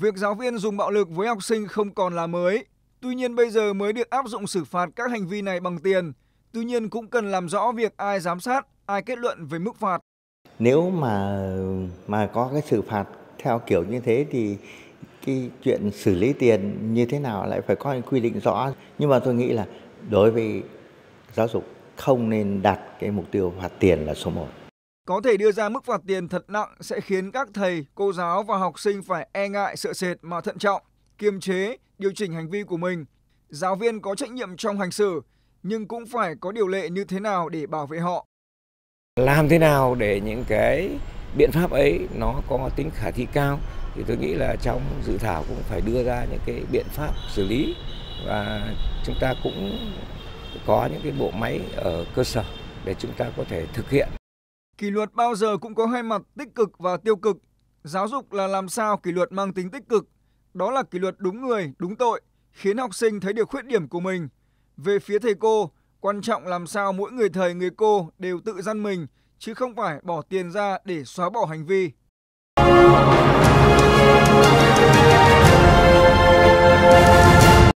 Việc giáo viên dùng bạo lực với học sinh không còn là mới, tuy nhiên bây giờ mới được áp dụng xử phạt các hành vi này bằng tiền. Tuy nhiên cũng cần làm rõ việc ai giám sát, ai kết luận về mức phạt. Nếu mà mà có cái xử phạt theo kiểu như thế thì cái chuyện xử lý tiền như thế nào lại phải có quy định rõ. Nhưng mà tôi nghĩ là đối với giáo dục không nên đặt cái mục tiêu phạt tiền là số 1. Có thể đưa ra mức phạt tiền thật nặng sẽ khiến các thầy, cô giáo và học sinh phải e ngại sợ sệt mà thận trọng, kiềm chế, điều chỉnh hành vi của mình. Giáo viên có trách nhiệm trong hành xử, nhưng cũng phải có điều lệ như thế nào để bảo vệ họ. Làm thế nào để những cái biện pháp ấy nó có tính khả thi cao thì tôi nghĩ là trong dự thảo cũng phải đưa ra những cái biện pháp xử lý và chúng ta cũng có những cái bộ máy ở cơ sở để chúng ta có thể thực hiện kỷ luật bao giờ cũng có hai mặt tích cực và tiêu cực. Giáo dục là làm sao kỷ luật mang tính tích cực, đó là kỷ luật đúng người, đúng tội, khiến học sinh thấy được khuyết điểm của mình. Về phía thầy cô, quan trọng làm sao mỗi người thầy người cô đều tự gian mình chứ không phải bỏ tiền ra để xóa bỏ hành vi.